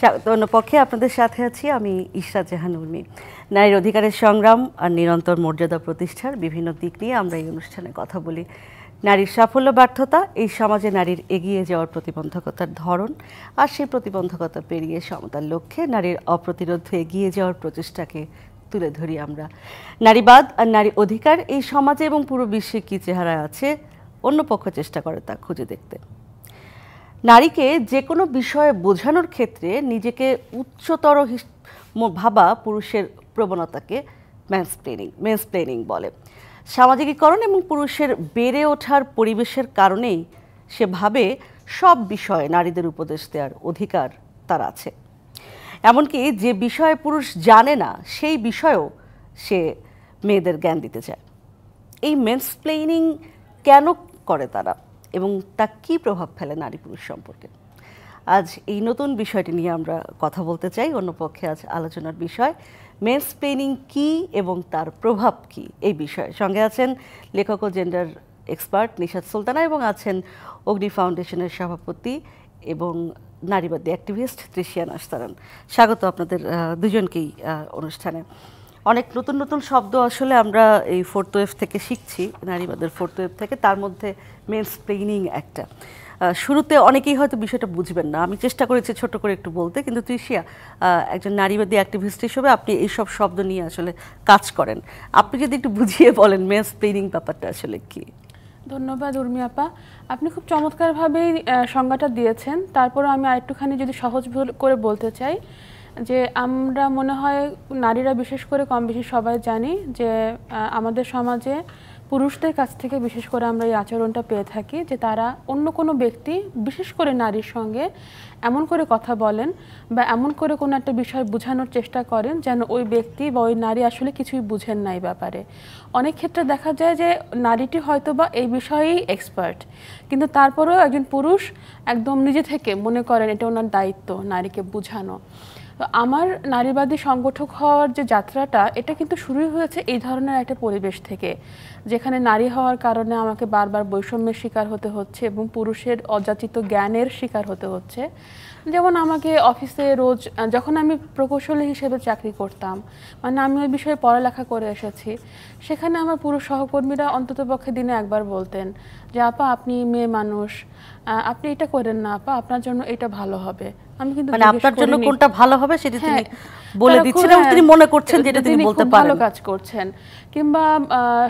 স্বাগত অন্যপক্ষে আপনাদের সাথে আছি আমি ঈশ্বর জাহান উর্মি নারীর অধিকারের সংগ্রাম আর নিরন্তর মর্যাদা প্রতিষ্ঠার বিভিন্ন দিক নিয়ে আমরা এই অনুষ্ঠানে কথা বলি নারীর সাফল্য ব্যর্থতা এই সমাজে নারীর এগিয়ে যাওয়ার প্রতিবন্ধকতার ধরন আর সেই প্রতিবন্ধকতা পেরিয়ে সমতার লক্ষ্যে নারীর অপ্রতিরোধ এগিয়ে যাওয়ার প্রচেষ্টাকে তুলে ধরি আমরা নারীবাদ আর নারী অধিকার এই সমাজে এবং পুরো বিশ্বে কী চেহারা আছে অন্য পক্ষ চেষ্টা করে তা খুঁজে দেখতে নারীকে যে কোনো বিষয়ে বোঝানোর ক্ষেত্রে নিজেকে উচ্চতর ভাবা পুরুষের প্রবণতাকে ম্যানসপ্লেনিং ম্যানসপ্লেনিং বলে সামাজিকীকরণ এবং পুরুষের বেড়ে ওঠার পরিবেশের কারণেই সে ভাবে সব বিষয়ে নারীদের উপদেশ দেওয়ার অধিকার তার আছে এমনকি যে বিষয়ে পুরুষ জানে না সেই বিষয়েও সে মেয়েদের জ্ঞান দিতে চায় এই মেন্সপ্লেনিং কেন করে তারা এবং তা কি প্রভাব ফেলে নারী পুরুষ সম্পর্কে আজ এই নতুন বিষয়টি নিয়ে আমরা কথা বলতে চাই অন্য পক্ষে আজ আলোচনার বিষয় মেন্স প্লেনিং কী এবং তার প্রভাব কি এই বিষয়ে সঙ্গে আছেন লেখক ও জেন্ডার এক্সপার্ট নিশাদ সুলতানা এবং আছেন অগ্নি ফাউন্ডেশনের সভাপতি এবং নারীবাদী অ্যাক্টিভিস্ট ত্রিশিয়ান নাস্তারান স্বাগত আপনাদের দুজনকেই অনুষ্ঠানে অনেক নতুন নতুন শব্দ আসলে আমরা এই ফোর্থ ওয়েভ থেকে শিখছি নারীবাদের ফোর্থ ওয়েভ থেকে তার মধ্যে মেন্স প্লেনিং একটা শুরুতে অনেকেই হয়তো বিষয়টা বুঝবেন না আমি চেষ্টা করেছি ছোট করে একটু বলতে কিন্তু তৃষিয়া একজন নারীবাদী অ্যাক্টিভিস্ট হিসেবে আপনি এইসব শব্দ নিয়ে আসলে কাজ করেন আপনি যদি একটু বুঝিয়ে বলেন মেন্স প্লেনিং ব্যাপারটা আসলে কী ধন্যবাদ উর্মি আপা আপনি খুব চমৎকারভাবেই সংজ্ঞাটা দিয়েছেন তারপরও আমি আরেকটুখানি যদি সহজ করে বলতে চাই যে আমরা মনে হয় নারীরা বিশেষ করে কম বেশি সবাই জানি যে আমাদের সমাজে পুরুষদের কাছ থেকে বিশেষ করে আমরা এই আচরণটা পেয়ে থাকি যে তারা অন্য কোনো ব্যক্তি বিশেষ করে নারীর সঙ্গে এমন করে কথা বলেন বা এমন করে কোনো একটা বিষয় বোঝানোর চেষ্টা করেন যেন ওই ব্যক্তি বা ওই নারী আসলে কিছুই বুঝেন নাই ব্যাপারে অনেক ক্ষেত্রে দেখা যায় যে নারীটি হয়তো বা এই বিষয়েই এক্সপার্ট কিন্তু তারপরেও একজন পুরুষ একদম নিজে থেকে মনে করেন এটা ওনার দায়িত্ব নারীকে বোঝানো আমার নারীবাদী সংগঠক হওয়ার যে যাত্রাটা এটা কিন্তু শুরুই হয়েছে এই ধরনের একটা পরিবেশ থেকে যেখানে নারী হওয়ার কারণে আমাকে বারবার বৈষম্যের শিকার হতে হচ্ছে এবং পুরুষের অযাচিত জ্ঞানের শিকার হতে হচ্ছে যেমন আমাকে অফিসে রোজ যখন আমি প্রকৌশলী হিসেবে চাকরি করতাম মানে আমি ওই বিষয়ে পড়ালেখা করে এসেছি সেখানে আমার পুরুষ সহকর্মীরা অন্ততপক্ষে দিনে একবার বলতেন যে আপা আপনি মেয়ে মানুষ আপনি এটা করেন না আপা আপনার জন্য এটা ভালো হবে আমি কিন্তু মানে আপনার জন্য কোনটা ভালো হবে সেটা হ্যাঁ, তুমি বলে দিচ্ছেন এবং তিনি মনে করছেন যে এটা তিনি বলতে পারেন ভালো কাজ করছেন কিংবা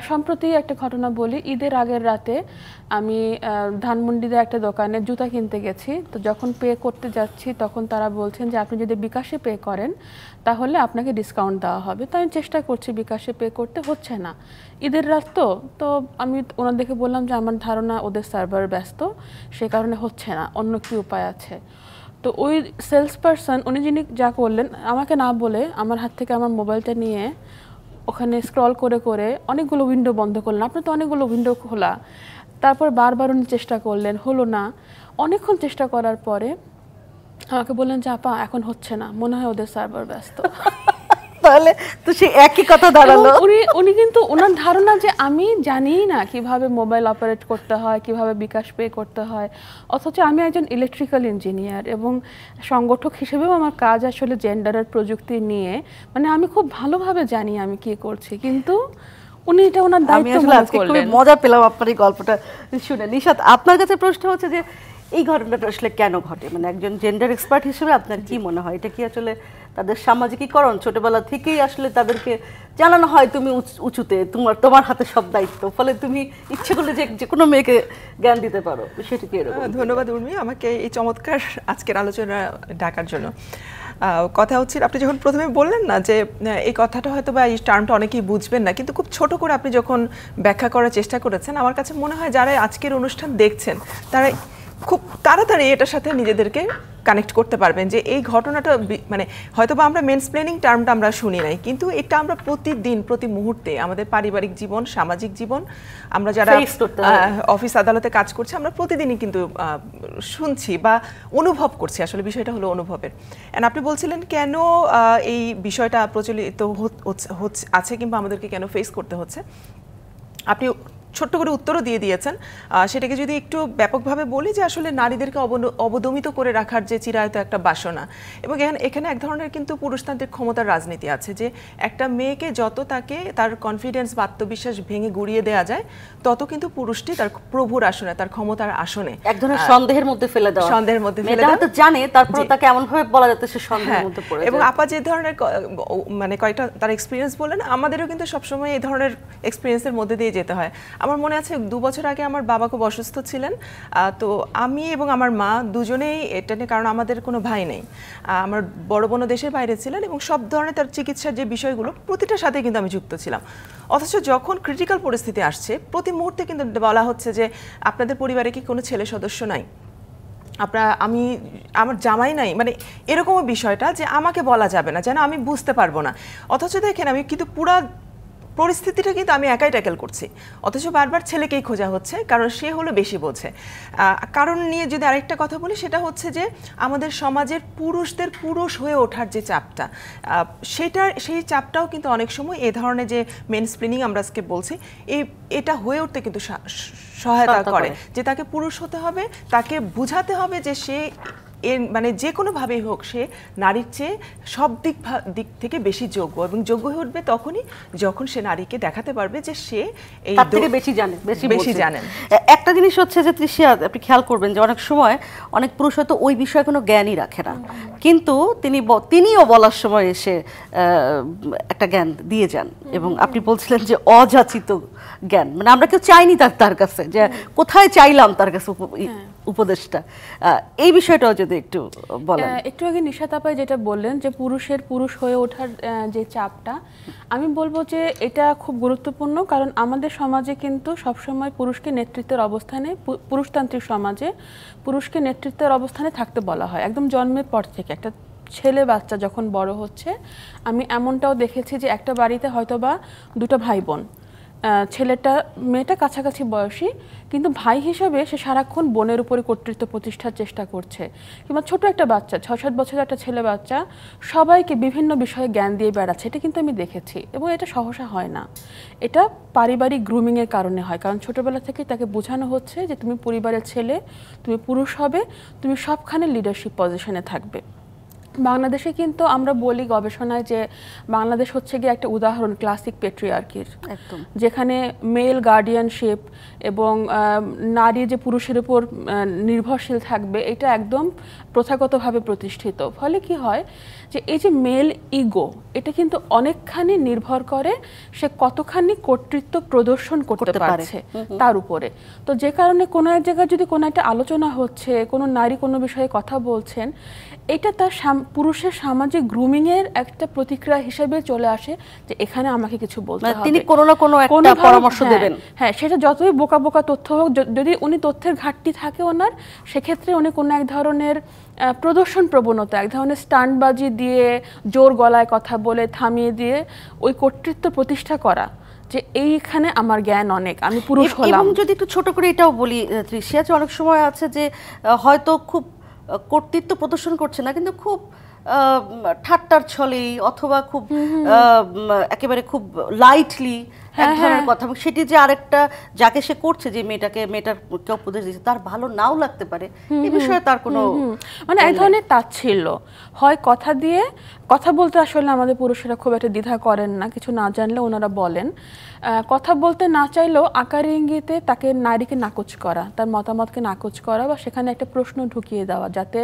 সম্প্রতি একটা ঘটনা বলি ঈদের আগের রাতে আমি ধানমন্ডিতে একটা দোকানে জুতা কিনতে গেছি তো যখন পে করতে যাচ্ছি তখন তারা বলছেন যে আপনি যদি বিকাশে পে করেন তাহলে আপনাকে ডিসকাউন্ট দেওয়া হবে তো আমি চেষ্টা করছি বিকাশে পে করতে হচ্ছে না ঈদের রাত তো তো আমি ওনাদেরকে বললাম যে আমার ধারণা ওদের সার্ভার ব্যস্ত সে কারণে হচ্ছে না অন্য কি উপায় আছে তো ওই সেলস পারসন উনি যিনি যা করলেন আমাকে না বলে আমার হাত থেকে আমার মোবাইলটা নিয়ে ওখানে স্ক্রল করে করে অনেকগুলো উইন্ডো বন্ধ করলেন আপনার তো অনেকগুলো উইন্ডো খোলা তারপর বারবার উনি চেষ্টা করলেন হলো না অনেকক্ষণ চেষ্টা করার পরে আমাকে বললেন যে আপা এখন হচ্ছে না মনে হয় ওদের সার্ভার ব্যস্ত তাহলে তো সে একই কথা দাঁড়ালো উনি উনি কিন্তু ওনার ধারণা যে আমি জানি না কিভাবে মোবাইল অপারেট করতে হয় কিভাবে বিকাশ পে করতে হয় অথচ আমি একজন ইলেকট্রিক্যাল ইঞ্জিনিয়ার এবং সংগঠক হিসেবেও আমার কাজ আসলে জেন্ডারের প্রযুক্তি নিয়ে মানে আমি খুব ভালোভাবে জানি আমি কি করছি কিন্তু উনি এটা ওনার দায়িত্ব মনে করলেন মজা পেলাম আপনার এই গল্পটা শুনে নিশাত আপনার কাছে প্রশ্ন হচ্ছে যে এই ঘটনাটা আসলে কেন ঘটে মানে একজন জেন্ডার এক্সপার্ট হিসেবে আপনার কি মনে হয় এটা কি আসলে তাদের সামাজিকীকরণ ছোটবেলা থেকেই আসলে তাদেরকে জানানো হয় তুমি উঁচুতে তোমার তোমার হাতে সব দায়িত্ব ফলে তুমি ইচ্ছে করলে যে যে কোনো মেয়েকে জ্ঞান দিতে পারো সেটা কি এরকম ধন্যবাদ উর্মি আমাকে এই চমৎকার আজকের আলোচনা ডাকার জন্য কথা হচ্ছে আপনি যখন প্রথমে বললেন না যে এই কথাটা হয়তো বা এই টার্মটা অনেকেই বুঝবেন না কিন্তু খুব ছোট করে আপনি যখন ব্যাখ্যা করার চেষ্টা করেছেন আমার কাছে মনে হয় যারা আজকের অনুষ্ঠান দেখছেন তারা খুব তাড়াতাড়ি এটার সাথে নিজেদেরকে কানেক্ট করতে পারবেন যে এই ঘটনাটা মানে হয়তো বা আমরা মেন্সপ্লেনিং টার্মটা আমরা শুনি নাই কিন্তু এটা আমরা প্রতিদিন প্রতি মুহূর্তে আমাদের পারিবারিক জীবন সামাজিক জীবন আমরা যারা অফিস আদালতে কাজ করছি আমরা প্রতিদিনই কিন্তু শুনছি বা অনুভব করছি আসলে বিষয়টা হলো অনুভবের অ্যান্ড আপনি বলছিলেন কেন এই বিষয়টা প্রচলিত আছে কিংবা আমাদেরকে কেন ফেস করতে হচ্ছে আপনি ছোট্ট করে উত্তরও দিয়ে দিয়েছেন সেটাকে যদি একটু ব্যাপকভাবে বলি যে আসলে নারীদেরকে অবদমিত করে রাখার যে চিরায়ত একটা বাসনা এবং এখানে এখানে এক ধরনের কিন্তু পুরুষতান্ত্রিক ক্ষমতার রাজনীতি আছে যে একটা মেয়েকে যত তাকে তার কনফিডেন্স বা আত্মবিশ্বাস ভেঙে গুড়িয়ে দেওয়া যায় তত কিন্তু পুরুষটি তার প্রভুর আসনে তার ক্ষমতার আসনে এক ধরনের সন্দেহের মধ্যে ফেলে দেওয়া সন্দেহের মধ্যে ফেলে দেওয়া তো জানে তারপরে তাকে এমন ভাবে বলা যাচ্ছে সে সন্দেহের হ্যাঁ, মধ্যে পড়ে এবং আপা যে ধরনের মানে কয়টা তার এক্সপিরিয়েন্স বলেন আমাদেরও কিন্তু সবসময় এই ধরনের এক্সপিরিয়েন্সের মধ্যে দিয়ে যেতে হয় আমার মনে আছে দু বছর আগে আমার বাবা খুব অসুস্থ ছিলেন তো আমি এবং আমার মা দুজনেই এটা নিয়ে কারণ আমাদের কোনো ভাই নেই আমার বড় বোন দেশের বাইরে ছিলেন এবং সব ধরনের তার চিকিৎসার যে বিষয়গুলো প্রতিটার সাথে কিন্তু আমি যুক্ত ছিলাম অথচ যখন ক্রিটিক্যাল পরিস্থিতি আসছে প্রতি মুহূর্তে কিন্তু বলা হচ্ছে যে আপনাদের পরিবারে কি কোনো ছেলে সদস্য নাই আপনার আমি আমার জামাই নাই মানে এরকমও বিষয়টা যে আমাকে বলা যাবে না যেন আমি বুঝতে পারবো না অথচ দেখেন আমি কিন্তু পুরা পরিস্থিতিটা কিন্তু আমি একাই ট্যাকেল করছি অথচ বারবার ছেলেকেই খোঁজা হচ্ছে কারণ সে হলো বেশি বোঝে কারণ নিয়ে যদি আরেকটা কথা বলি সেটা হচ্ছে যে আমাদের সমাজের পুরুষদের পুরুষ হয়ে ওঠার যে চাপটা সেটা সেই চাপটাও কিন্তু অনেক সময় এ ধরনের যে মেন স্প্লিনিং আমরা আজকে বলছি এই এটা হয়ে উঠতে কিন্তু সহায়তা করে যে তাকে পুরুষ হতে হবে তাকে বুঝাতে হবে যে সে এর মানে যে কোনোভাবেই হোক সে নারীর চেয়ে সব দিক দিক থেকে বেশি যোগ্য এবং যোগ্য হয়ে উঠবে তখনই যখন সে নারীকে দেখাতে পারবে যে সে এই থেকে বেশি জানে বেশি বেশি জানেন একটা জিনিস হচ্ছে যে তৃষিয়া আপনি খেয়াল করবেন যে অনেক সময় অনেক পুরুষ হয়তো ওই বিষয়ে কোনো জ্ঞানই রাখে না কিন্তু তিনি তিনিও বলার সময় এসে একটা জ্ঞান দিয়ে যান এবং আপনি বলছিলেন যে অযাচিত জ্ঞান মানে আমরা কেউ চাইনি তার তার কাছে যে কোথায় চাইলাম তার কাছে হ্যাঁ। উপদেশটা এই বিষয়টাও যদি একটু বলেন একটু আগে নিশাতাপাই যেটা বললেন যে পুরুষের পুরুষ হয়ে ওঠার যে চাপটা আমি বলবো যে এটা খুব গুরুত্বপূর্ণ কারণ আমাদের সমাজে কিন্তু সবসময় পুরুষকে নেতৃত্বের অবস্থানে পুরুষতান্ত্রিক সমাজে পুরুষকে নেতৃত্বের অবস্থানে থাকতে বলা হয় একদম জন্মের পর থেকে একটা ছেলে বাচ্চা যখন বড় হচ্ছে আমি এমনটাও দেখেছি যে একটা বাড়িতে হয়তোবা দুটো ভাই বোন ছেলেটা মেয়েটা কাছাকাছি বয়সী কিন্তু ভাই হিসেবে সে সারাক্ষণ বোনের উপরে কর্তৃত্ব প্রতিষ্ঠার চেষ্টা করছে কিংবা ছোট একটা বাচ্চা ছয় সাত বছরের একটা ছেলে বাচ্চা সবাইকে বিভিন্ন বিষয়ে জ্ঞান দিয়ে বেড়াচ্ছে এটা কিন্তু আমি দেখেছি এবং এটা সহসা হয় না এটা পারিবারিক গ্রুমিংয়ের কারণে হয় কারণ ছোটোবেলা থেকে তাকে বোঝানো হচ্ছে যে তুমি পরিবারের ছেলে তুমি পুরুষ হবে তুমি সবখানে লিডারশিপ পজিশনে থাকবে বাংলাদেশে কিন্তু আমরা বলি গবেষণায় যে বাংলাদেশ হচ্ছে গিয়ে একটা উদাহরণ ক্লাসিক পেট্রিয়ার্কির একদম যেখানে মেল গার্ডিয়ানশিপ এবং নারী যে পুরুষের উপর নির্ভরশীল থাকবে এটা একদম প্রথাগতভাবে প্রতিষ্ঠিত ফলে কি হয় যে এই যে মেল ইগো এটা কিন্তু অনেকখানি নির্ভর করে সে কতখানি কর্তৃত্ব প্রদর্শন করতে পারছে তার উপরে তো যে কারণে কোনো এক জায়গায় যদি কোনো একটা আলোচনা হচ্ছে কোনো নারী কোনো বিষয়ে কথা বলছেন এটা তার পুরুষের সামাজিক গ্রুমিংয়ের একটা প্রতিক্রিয়া হিসেবে চলে আসে যে এখানে আমাকে কিছু বলতে মানে হবে তিনি কোনো না কোনো একটা পরামর্শ হ্যাঁ, দেবেন হ্যাঁ সেটা যতই বোকা বোকা তথ্য হোক যদি উনি তথ্যের ঘাটতি থাকে ওনার সেক্ষেত্রে উনি কোনো এক ধরনের প্রদর্শন প্রবণতা এক ধরনের স্টানবাজি দিয়ে জোর গলায় কথা বলে থামিয়ে দিয়ে ওই কর্তৃত্ব প্রতিষ্ঠা করা যে এইখানে আমার জ্ঞান অনেক আমি পুরুষ হলাম যদি একটু ছোট করে এটাও বলি ত্রিশিয়া যে অনেক সময় আছে যে হয়তো খুব কর্তৃত্ব প্রদর্শন করছে না কিন্তু খুব ঠাট্টার ছলেই অথবা খুব একেবারে খুব লাইটলি হ্যাঁ, এক ধরনের হ্যাঁ। কথা এবং সেটি যে আরেকটা যাকে সে করছে যে মেয়েটাকে মেয়েটার উপদেশ দিচ্ছে তার ভালো নাও লাগতে পারে এই বিষয়ে তার কোনো মানে এক ধরনের তাচ্ছিল্য হয় কথা দিয়ে কথা বলতে আসলে আমাদের পুরুষেরা খুব একটা দ্বিধা করেন না কিছু না জানলে ওনারা বলেন কথা বলতে না চাইলেও আকার ইঙ্গিতে তাকে নারীকে নাকচ করা তার মতামতকে নাকচ করা বা সেখানে একটা প্রশ্ন ঢুকিয়ে দেওয়া যাতে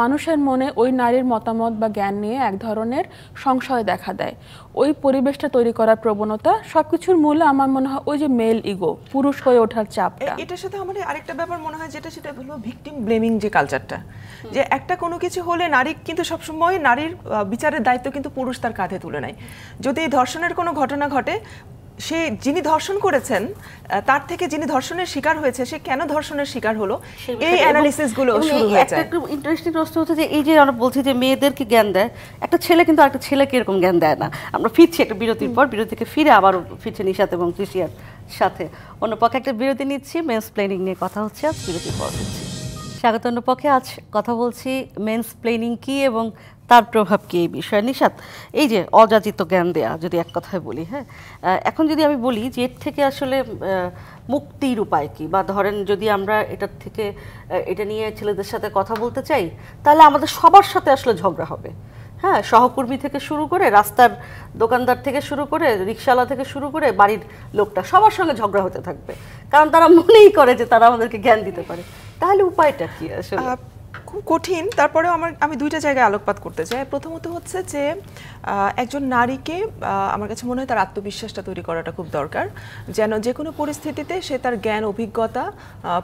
মানুষের মনে ওই নারীর মতামত বা জ্ঞান নিয়ে এক ধরনের সংশয় দেখা দেয় ওই পরিবেশটা তৈরি করার প্রবণতা সব কিছু কিছুর মূলে আমার মনে হয় ওই যে মেল ইগো পুরুষ হয়ে ওঠার চাপটা এটার সাথে আমার আরেকটা ব্যাপার মনে হয় যেটা সেটা হলো ভিকটিম ব্লেমিং যে কালচারটা যে একটা কোনো কিছু হলে নারী কিন্তু সবসময় নারীর বিচারের দায়িত্ব কিন্তু পুরুষ তার কাঁধে তুলে নেয় যদি ধর্ষণের কোনো ঘটনা ঘটে সে যিনি ধর্ষণ করেছেন তার থেকে যিনি ধর্ষণের শিকার হয়েছে সে কেন ধর্ষণের শিকার হলো এই অ্যানালিসিস গুলো শুরু হয়ে যায় একটা ইন্টারেস্টিং প্রশ্ন হচ্ছে যে এই যে আমরা বলছি যে মেয়েদেরকে জ্ঞান দেয় একটা ছেলে কিন্তু একটা ছেলেকে এরকম জ্ঞান দেয় না আমরা ফিরছি একটা বিরতির পর বিরতিকে ফিরে আবার ফিরছে নিশাত এবং কৃষিয়ার সাথে অন্য পক্ষে একটা বিরতি নিচ্ছি মেন্স প্লেনিং নিয়ে কথা হচ্ছে আজ বিরতির পর স্বাগত অন্য পক্ষে আজ কথা বলছি মেন্স প্লেনিং কি এবং তার প্রভাব কি এই বিষয়ে নিশাত এই যে অযাচিত জ্ঞান দেয়া যদি এক কথায় বলি হ্যাঁ এখন যদি আমি বলি যে এর থেকে আসলে মুক্তির উপায় কি বা ধরেন যদি আমরা এটার থেকে এটা নিয়ে ছেলেদের সাথে কথা বলতে চাই তাহলে আমাদের সবার সাথে আসলে ঝগড়া হবে হ্যাঁ সহকর্মী থেকে শুরু করে রাস্তার দোকানদার থেকে শুরু করে রিক্সাওয়ালা থেকে শুরু করে বাড়ির লোকটা সবার সঙ্গে ঝগড়া হতে থাকবে কারণ তারা মনেই করে যে তারা আমাদেরকে জ্ঞান দিতে পারে তাহলে উপায়টা কি আসলে খুব কঠিন তারপরেও আমার আমি দুইটা জায়গায় আলোকপাত করতে চাই প্রথমত হচ্ছে যে একজন নারীকে আমার কাছে মনে হয় তার আত্মবিশ্বাসটা তৈরি করাটা খুব দরকার যেন যে কোনো পরিস্থিতিতে সে তার জ্ঞান অভিজ্ঞতা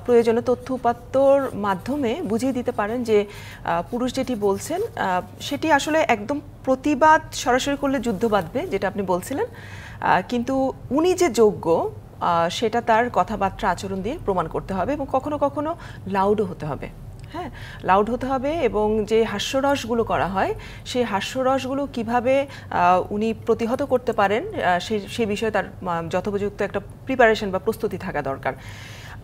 প্রয়োজনীয় তথ্য উপাত্তর মাধ্যমে বুঝিয়ে দিতে পারেন যে পুরুষ যেটি বলছেন সেটি আসলে একদম প্রতিবাদ সরাসরি করলে যুদ্ধ বাঁধবে যেটা আপনি বলছিলেন কিন্তু উনি যে যোগ্য সেটা তার কথাবার্তা আচরণ দিয়ে প্রমাণ করতে হবে এবং কখনো কখনো লাউডও হতে হবে হ্যাঁ লাউড হতে হবে এবং যে হাস্যরসগুলো করা হয় সেই হাস্যরসগুলো কিভাবে উনি প্রতিহত করতে পারেন সেই বিষয়ে তার যথোপযুক্ত একটা প্রিপারেশন বা প্রস্তুতি থাকা দরকার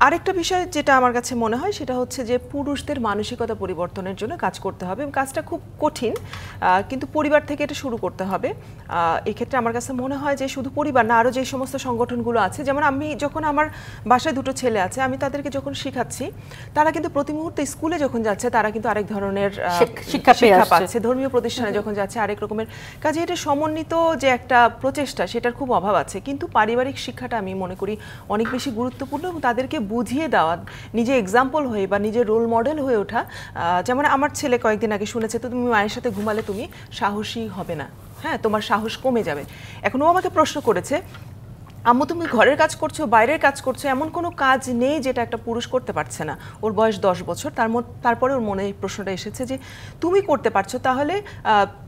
আরেকটা বিষয় যেটা আমার কাছে মনে হয় সেটা হচ্ছে যে পুরুষদের মানসিকতা পরিবর্তনের জন্য কাজ করতে হবে এবং কাজটা খুব কঠিন কিন্তু পরিবার থেকে এটা শুরু করতে হবে এক্ষেত্রে আমার কাছে মনে হয় যে শুধু পরিবার না আরও যে সমস্ত সংগঠনগুলো আছে যেমন আমি যখন আমার বাসায় দুটো ছেলে আছে আমি তাদেরকে যখন শেখাচ্ছি তারা কিন্তু প্রতি মুহূর্তে স্কুলে যখন যাচ্ছে তারা কিন্তু আরেক ধরনের শিক্ষা পাচ্ছে ধর্মীয় প্রতিষ্ঠানে যখন যাচ্ছে আরেক রকমের কাজে এটা সমন্বিত যে একটা প্রচেষ্টা সেটার খুব অভাব আছে কিন্তু পারিবারিক শিক্ষাটা আমি মনে করি অনেক বেশি গুরুত্বপূর্ণ এবং তাদেরকে বুঝিয়ে দেওয়া নিজে এক্সাম্পল হয়ে বা নিজের রোল মডেল হয়ে ওঠা যেমন আমার ছেলে কয়েকদিন আগে শুনেছে তো তুমি মায়ের সাথে ঘুমালে তুমি সাহসী হবে না হ্যাঁ তোমার সাহস কমে যাবে এখন ও আমাকে প্রশ্ন করেছে আম্মু তুমি ঘরের কাজ করছো বাইরের কাজ করছো এমন কোনো কাজ নেই যেটা একটা পুরুষ করতে পারছে না ওর বয়স দশ বছর তার তারপরে ওর মনে এই প্রশ্নটা এসেছে যে তুমি করতে পারছো তাহলে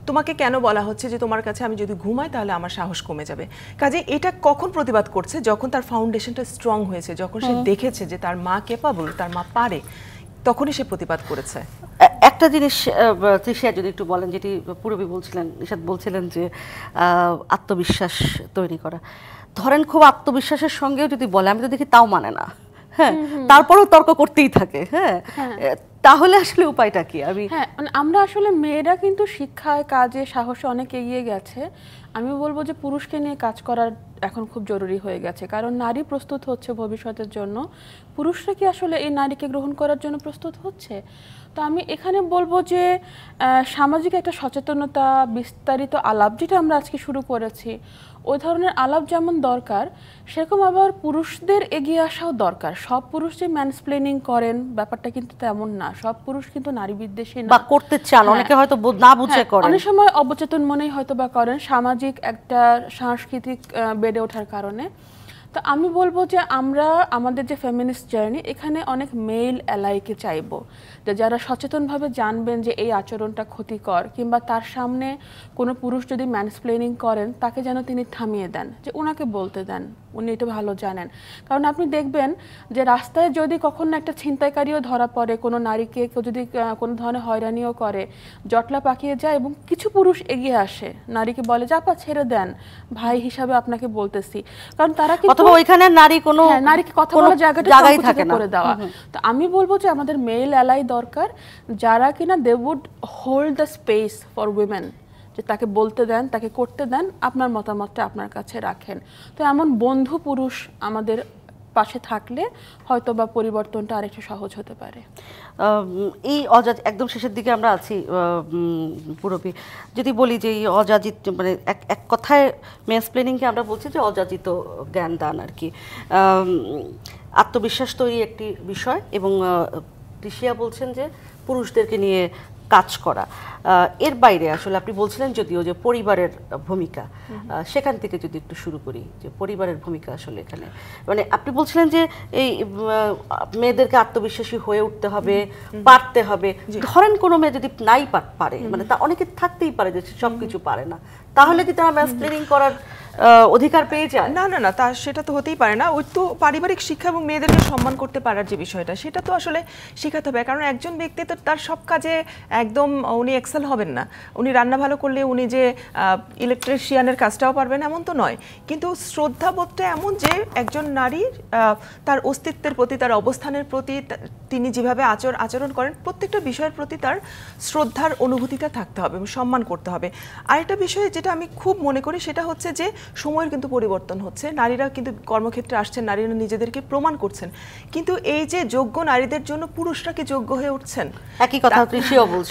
তোমাকে কেন বলা হচ্ছে যে তোমার কাছে আমি যদি ঘুমাই তাহলে আমার সাহস কমে যাবে কাজে এটা কখন প্রতিবাদ করছে যখন তার ফাউন্ডেশনটা স্ট্রং হয়েছে যখন সে দেখেছে যে তার মা কেপাবল তার মা পারে তখনই সে প্রতিবাদ করেছে একটা জিনিস তৃষিয়া যদি একটু বলেন যেটি পূর্বী বলছিলেন নিষাদ বলছিলেন যে আত্মবিশ্বাস তৈরি করা ধরেন খুব আত্মবিশ্বাসের সঙ্গেও যদি বলে আমি তো দেখি তাও মানে না হ্যাঁ তারপরও তর্ক করতেই থাকে হ্যাঁ, হ্যাঁ। তাহলে আসলে উপায়টা কি আমি হ্যাঁ মানে আমরা আসলে মেয়েরা কিন্তু শিক্ষায় কাজে সাহসে অনেক এগিয়ে গেছে আমি বলবো যে পুরুষকে নিয়ে কাজ করার এখন খুব জরুরি হয়ে গেছে কারণ নারী প্রস্তুত হচ্ছে ভবিষ্যতের জন্য পুরুষরা কি আসলে এই নারীকে গ্রহণ করার জন্য প্রস্তুত হচ্ছে তো আমি এখানে বলবো যে সামাজিক একটা সচেতনতা বিস্তারিত আলাপ যেটা আমরা আজকে শুরু করেছি ওই ধরনের আলাপ যেমন দরকার সেরকম আবার পুরুষদের এগিয়ে আসাও দরকার সব পুরুষ যে ম্যানসপ্লেনিং করেন ব্যাপারটা কিন্তু তেমন না সব পুরুষ কিন্তু নারী বিদ্বেষী বা করতে চান হ্যাঁ। অনেকে হয়তো না বুঝে হ্যাঁ, করেন অনেক সময় অবচেতন মনেই হয়তো বা করেন সামাজিক একটা সাংস্কৃতিক বেড়ে ওঠার কারণে তো আমি বলবো যে আমরা আমাদের যে ফেমিনিস্ট জার্নি এখানে অনেক মেল অ্যালাইকে চাইব যে যারা সচেতনভাবে জানবেন যে এই আচরণটা ক্ষতিকর কিংবা তার সামনে কোনো পুরুষ যদি ম্যানসপ্লেনিং করেন তাকে যেন তিনি থামিয়ে দেন যে ওনাকে বলতে দেন উনি এটা ভালো জানেন কারণ আপনি দেখবেন যে রাস্তায় যদি কখনো একটা ছিনতাইকারীও ধরা পড়ে কোনো নারীকে কেউ যদি কোনো ধরনের হয়রানিও করে জটলা পাকিয়ে যায় এবং কিছু পুরুষ এগিয়ে আসে নারীকে বলে পা ছেড়ে দেন ভাই হিসাবে আপনাকে বলতেছি কারণ তারা ওইখানে নারী কোনো হ্যাঁ, নারীকে কথা বলার জায়গাটা করে দেওয়া তো আমি বলবো যে আমাদের মেল অ্যালাই দরকার যারা কিনা they would hold the space for women যে তাকে বলতে দেন তাকে করতে দেন আপনার মতামতটা আপনার কাছে রাখেন তো এমন বন্ধু পুরুষ আমাদের পাশে থাকলে হয়তো বা পরিবর্তনটা আরেকটু সহজ হতে পারে এই অজাজ একদম শেষের দিকে আমরা আছি পুরোপি যদি বলি যে এই অজাজিত মানে এক এক কথায় মেসপ্লেনিংকে আমরা বলছি যে অজাজিত জ্ঞান দান আর কি আত্মবিশ্বাস তৈরি একটি বিষয় এবং ঋষিয়া বলছেন যে পুরুষদেরকে নিয়ে কাজ করা এর বাইরে আসলে আপনি বলছিলেন যদিও যে পরিবারের ভূমিকা সেখান থেকে যদি একটু শুরু করি যে পরিবারের ভূমিকা আসলে এখানে মানে আপনি বলছিলেন যে এই মেয়েদেরকে আত্মবিশ্বাসী হয়ে উঠতে হবে পারতে হবে ধরেন কোনো মেয়ে যদি নাই পারে মানে তা অনেকে থাকতেই পারে যে সব কিছু পারে না তাহলে কি তারা ম্যাসপ্লেনিং করার অধিকার পেয়ে যায় না না না তা সেটা তো হতেই পারে না ওই তো পারিবারিক শিক্ষা এবং মেয়েদেরকে সম্মান করতে পারার যে বিষয়টা সেটা তো আসলে শেখাতে হবে কারণ একজন ব্যক্তি তো তার সব কাজে একদম উনি এক্সেল হবেন না উনি রান্না ভালো করলে উনি যে ইলেকট্রিশিয়ানের কাজটাও পারবেন এমন তো নয় কিন্তু শ্রদ্ধাবোধটা এমন যে একজন নারী তার অস্তিত্বের প্রতি তার অবস্থানের প্রতি তিনি যেভাবে আচর আচরণ করেন প্রত্যেকটা বিষয়ের প্রতি তার শ্রদ্ধার অনুভূতিটা থাকতে হবে সম্মান করতে হবে আরেকটা বিষয় যেটা আমি খুব মনে করি সেটা হচ্ছে যে সময়ের কিন্তু পরিবর্তন হচ্ছে নারীরা কিন্তু কর্মক্ষেত্রে আসছেন নারীরা নিজেদেরকে প্রমাণ করছেন কিন্তু এই যে যোগ্য নারীদের জন্য পুরুষরা কি যোগ্য হয়ে উঠছেন একই কথা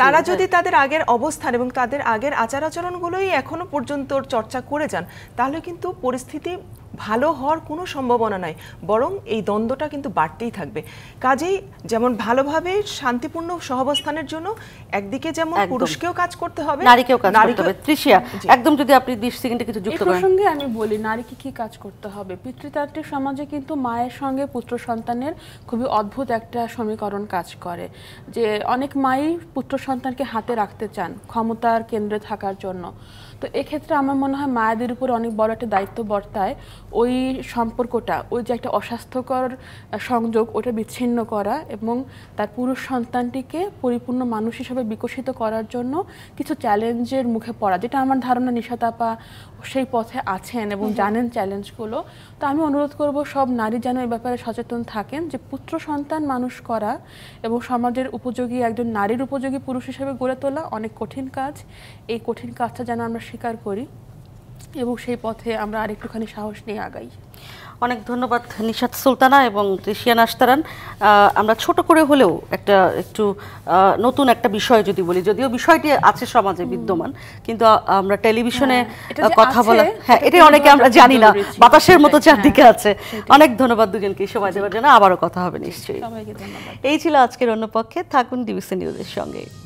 তারা হ্যাঁ। যদি তাদের আগের অবস্থান এবং তাদের আগের আচার আচরণগুলোই এখনো পর্যন্ত চর্চা করে যান তাহলে কিন্তু পরিস্থিতি ভালো হওয়ার কোনো সম্ভাবনা নাই বরং এই দ্বন্দ্বটা কিন্তু বাড়তেই থাকবে কাজেই যেমন ভালোভাবে শান্তিপূর্ণ সহাবস্থানের জন্য একদিকে যেমন পুরুষকেও কাজ করতে হবে নারীকেও কাজ করতে হবে তৃষিয়া একদম যদি আপনি 20 সেকেন্ডে কিছু যুক্ত করেন প্রসঙ্গে আমি বলি নারীকে কি কাজ করতে হবে পিতৃতান্ত্রিক সমাজে কিন্তু মায়ের সঙ্গে পুত্র সন্তানের খুবই অদ্ভুত একটা সমীকরণ কাজ করে যে অনেক মাই পুত্র সন্তানকে হাতে রাখতে চান ক্ষমতার কেন্দ্রে থাকার জন্য তো এক্ষেত্রে আমার মনে হয় মায়েদের উপর অনেক বড় একটা দায়িত্ব বর্তায় ওই সম্পর্কটা ওই যে একটা অস্বাস্থ্যকর সংযোগ ওটা বিচ্ছিন্ন করা এবং তার পুরুষ সন্তানটিকে পরিপূর্ণ মানুষ হিসেবে বিকশিত করার জন্য কিছু চ্যালেঞ্জের মুখে পড়া যেটা আমার ধারণা নিশাতাপা সেই পথে আছেন এবং জানেন চ্যালেঞ্জগুলো তো আমি অনুরোধ করব সব নারী যেন এই ব্যাপারে সচেতন থাকেন যে পুত্র সন্তান মানুষ করা এবং সমাজের উপযোগী একজন নারীর উপযোগী পুরুষ হিসেবে গড়ে তোলা অনেক কঠিন কাজ এই কঠিন কাজটা যেন আমরা স্বীকার করি এবং সেই পথে আমরা আরেকটুখানি সাহস নিয়ে আগাই অনেক ধন্যবাদ নিশাদ সুলতানা এবং তৃষিয়ান আস্তারান আমরা ছোট করে হলেও একটা একটু নতুন একটা বিষয় যদি বলি যদিও বিষয়টি আছে সমাজে বিদ্যমান কিন্তু আমরা টেলিভিশনে হ্যাঁ, কথা বলা হ্যাঁ এটা অনেকে আমরা জানি না বাতাসের মতো হ্যাঁ, হ্যাঁ, চারদিকে আছে অনেক ধন্যবাদ দুজনকে সময় দেওয়ার জন্য আবারও কথা হবে নিশ্চয়ই এই ছিল আজকের অন্য পক্ষে থাকুন ডিবিসি নিউজের সঙ্গে